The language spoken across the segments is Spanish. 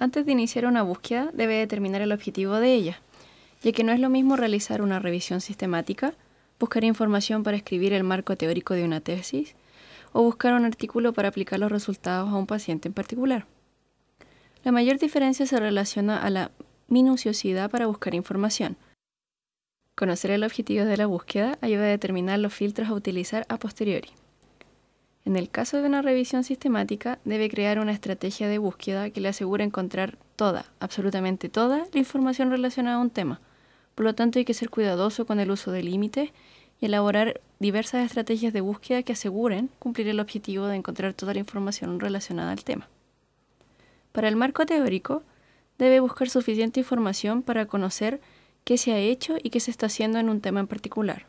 Antes de iniciar una búsqueda, debe determinar el objetivo de ella, ya que no es lo mismo realizar una revisión sistemática, buscar información para escribir el marco teórico de una tesis, o buscar un artículo para aplicar los resultados a un paciente en particular. La mayor diferencia se relaciona a la minuciosidad para buscar información. Conocer el objetivo de la búsqueda ayuda a determinar los filtros a utilizar a posteriori. En el caso de una revisión sistemática, debe crear una estrategia de búsqueda que le asegure encontrar toda, absolutamente toda, la información relacionada a un tema. Por lo tanto, hay que ser cuidadoso con el uso de límites y elaborar diversas estrategias de búsqueda que aseguren cumplir el objetivo de encontrar toda la información relacionada al tema. Para el marco teórico, debe buscar suficiente información para conocer qué se ha hecho y qué se está haciendo en un tema en particular.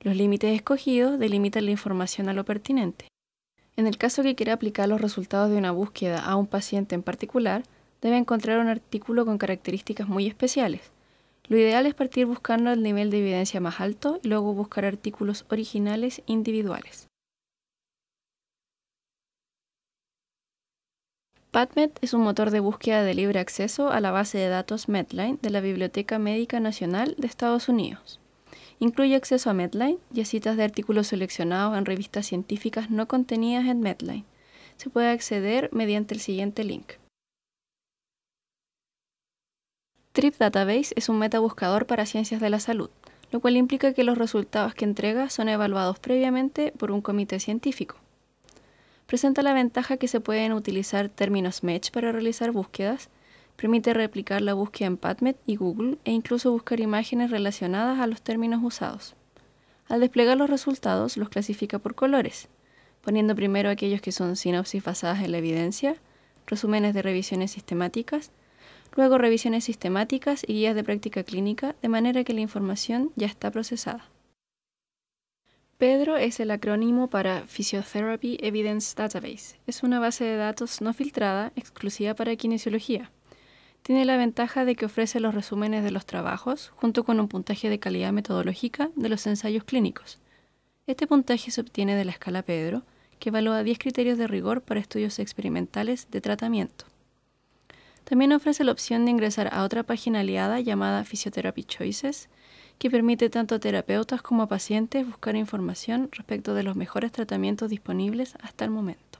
Los límites escogidos delimitan la información a lo pertinente. En el caso que quiera aplicar los resultados de una búsqueda a un paciente en particular, debe encontrar un artículo con características muy especiales. Lo ideal es partir buscando el nivel de evidencia más alto y luego buscar artículos originales individuales. PadMed es un motor de búsqueda de libre acceso a la base de datos Medline de la Biblioteca Médica Nacional de Estados Unidos. Incluye acceso a Medline y a citas de artículos seleccionados en revistas científicas no contenidas en Medline. Se puede acceder mediante el siguiente link. Trip Database es un metabuscador para ciencias de la salud, lo cual implica que los resultados que entrega son evaluados previamente por un comité científico. Presenta la ventaja que se pueden utilizar términos match para realizar búsquedas Permite replicar la búsqueda en PubMed y Google e incluso buscar imágenes relacionadas a los términos usados. Al desplegar los resultados, los clasifica por colores, poniendo primero aquellos que son sinopsis basadas en la evidencia, resúmenes de revisiones sistemáticas, luego revisiones sistemáticas y guías de práctica clínica, de manera que la información ya está procesada. Pedro es el acrónimo para Physiotherapy Evidence Database. Es una base de datos no filtrada exclusiva para kinesiología. Tiene la ventaja de que ofrece los resúmenes de los trabajos, junto con un puntaje de calidad metodológica de los ensayos clínicos. Este puntaje se obtiene de la escala Pedro, que evalúa 10 criterios de rigor para estudios experimentales de tratamiento. También ofrece la opción de ingresar a otra página aliada llamada Physiotherapy Choices, que permite tanto a terapeutas como a pacientes buscar información respecto de los mejores tratamientos disponibles hasta el momento.